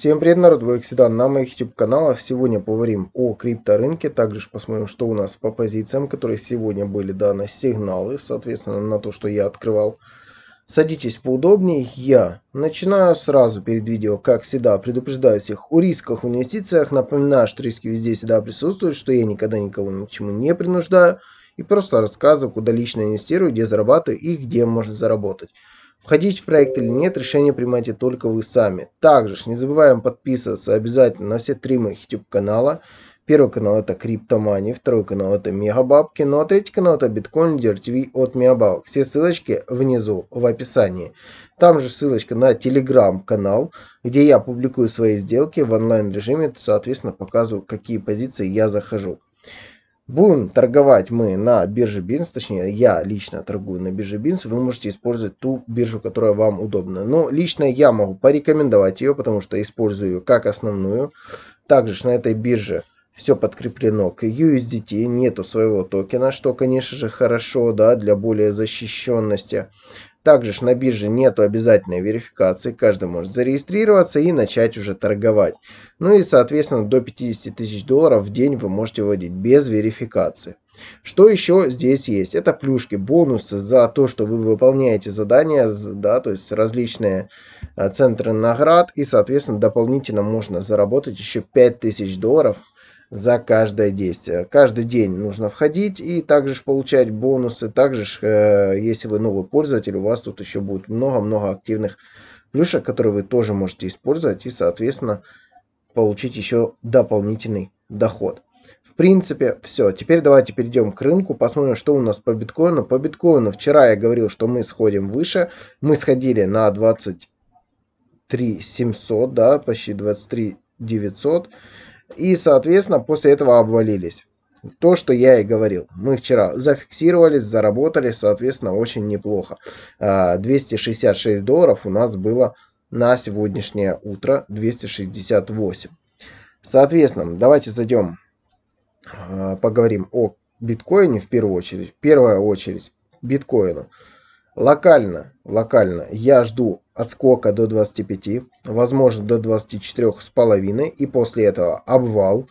Всем привет, народ, вы как всегда, на моих YouTube каналах. Сегодня поговорим о крипторынке, также посмотрим, что у нас по позициям, которые сегодня были даны сигналы, соответственно, на то, что я открывал. Садитесь поудобнее, я начинаю сразу перед видео, как всегда, предупреждаю всех о рисках в инвестициях, напоминаю, что риски везде всегда присутствуют, что я никогда никого ни к чему не принуждаю и просто рассказываю, куда лично инвестирую, где зарабатываю и где можно заработать. Входить в проект или нет, решение принимайте только вы сами. Также ж не забываем подписываться обязательно на все три моих YouTube канала. Первый канал это Криптомани, второй канал это Мегабабки, ну а третий канал это Биткоин Лидер ТВ от Мегабабок. Все ссылочки внизу в описании. Там же ссылочка на телеграм-канал, где я публикую свои сделки в онлайн режиме, соответственно показываю какие позиции я захожу. Будем торговать мы на бирже Бинс, точнее я лично торгую на бирже Бинс, вы можете использовать ту биржу, которая вам удобна. Но лично я могу порекомендовать ее, потому что использую ее как основную. Также на этой бирже все подкреплено к USDT, нету своего токена, что, конечно же, хорошо, да, для более защищенности. Также ж на бирже нету обязательной верификации, каждый может зарегистрироваться и начать уже торговать. Ну и, соответственно, до 50 тысяч долларов в день вы можете вводить без верификации. Что еще здесь есть? Это плюшки, бонусы за то, что вы выполняете задания, да, то есть различные а, центры наград. И, соответственно, дополнительно можно заработать еще 5000 долларов за каждое действие. Каждый день нужно входить и также ж получать бонусы. Также, ж, э, если вы новый пользователь, у вас тут еще будет много-много активных плюшек, которые вы тоже можете использовать и, соответственно, получить еще дополнительный доход. В принципе, все. Теперь давайте перейдем к рынку, посмотрим, что у нас по биткоину. По биткоину вчера я говорил, что мы сходим выше. Мы сходили на 23 700, да, почти 23 900. И, соответственно, после этого обвалились. То, что я и говорил. Мы вчера зафиксировались, заработали, соответственно, очень неплохо. 266 а, долларов у нас было на сегодняшнее утро 268. Соответственно, давайте зайдем, а, поговорим о биткоине в первую очередь. В первую очередь биткоину. Локально, локально я жду отскока до 25, возможно до 24 с половиной и после этого обвал.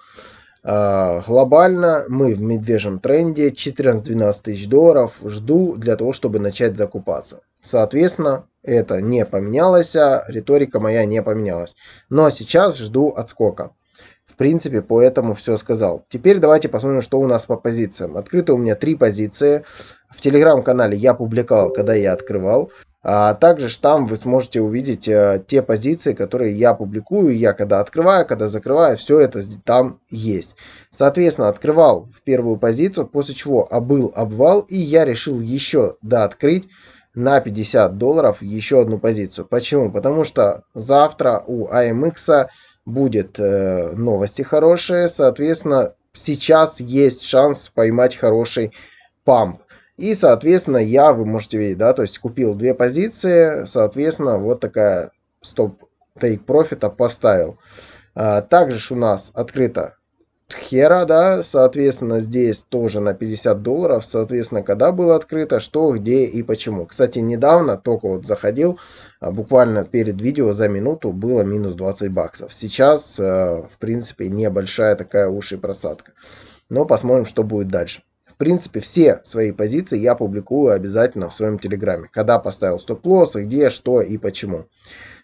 А, глобально мы в медвежьем тренде 14-12 тысяч долларов жду для того, чтобы начать закупаться. Соответственно, это не поменялось, а риторика моя не поменялась. Но сейчас жду отскока. В принципе, поэтому все сказал. Теперь давайте посмотрим, что у нас по позициям. Открыто у меня три позиции. В телеграм-канале я публиковал, когда я открывал. А также там вы сможете увидеть а, те позиции, которые я публикую, я когда открываю, когда закрываю, все это там есть. Соответственно, открывал в первую позицию, после чего был обвал, и я решил еще дооткрыть на 50 долларов еще одну позицию. Почему? Потому что завтра у AMX будет э, новости хорошие, соответственно, сейчас есть шанс поймать хороший памп. И, соответственно, я, вы можете видеть, да, то есть купил две позиции, соответственно, вот такая стоп-тейк профита поставил. А, также у нас открыта Тхера, да, соответственно, здесь тоже на 50 долларов, соответственно, когда было открыто, что, где и почему. Кстати, недавно, только вот заходил, а, буквально перед видео за минуту было минус 20 баксов. Сейчас, э, в принципе, небольшая такая уши просадка. Но посмотрим, что будет дальше. В принципе, все свои позиции я публикую обязательно в своем телеграме. Когда поставил стоп-лосс, где, что и почему.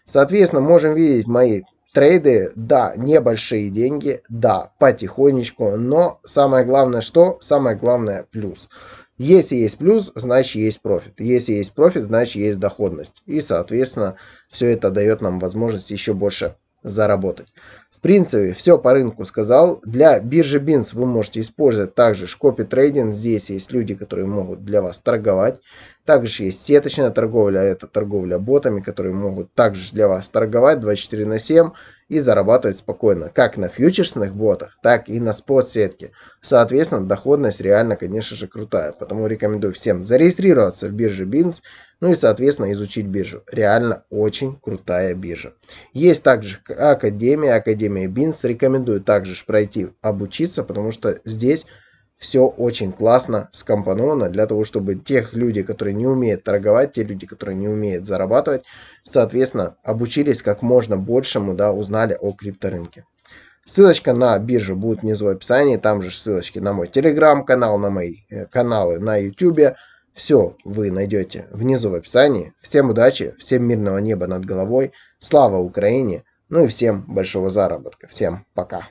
Соответственно, можем видеть мои Трейды, да, небольшие деньги, да, потихонечку, но самое главное что? Самое главное плюс. Если есть плюс, значит есть профит. Если есть профит, значит есть доходность. И, соответственно, все это дает нам возможность еще больше заработать. В принципе, все по рынку сказал. Для биржи BINS вы можете использовать также Шкопи трейдинг. Здесь есть люди, которые могут для вас торговать. Также есть сеточная торговля, это торговля ботами, которые могут также для вас торговать 24 на 7 и зарабатывать спокойно, как на фьючерсных ботах, так и на спот-сетке. Соответственно, доходность реально, конечно же, крутая. Поэтому рекомендую всем зарегистрироваться в бирже BINS ну и, соответственно, изучить биржу. Реально очень крутая биржа. Есть также Академия, Академия Бинс. Рекомендую также пройти обучиться, потому что здесь все очень классно скомпоновано для того, чтобы тех людей, которые не умеют торговать, те люди, которые не умеют зарабатывать, соответственно, обучились как можно большему, да, узнали о крипторынке. Ссылочка на биржу будет внизу в описании, там же ссылочки на мой телеграм-канал, на мои э, каналы на YouTube, все вы найдете внизу в описании. Всем удачи, всем мирного неба над головой, слава Украине, ну и всем большого заработка. Всем пока.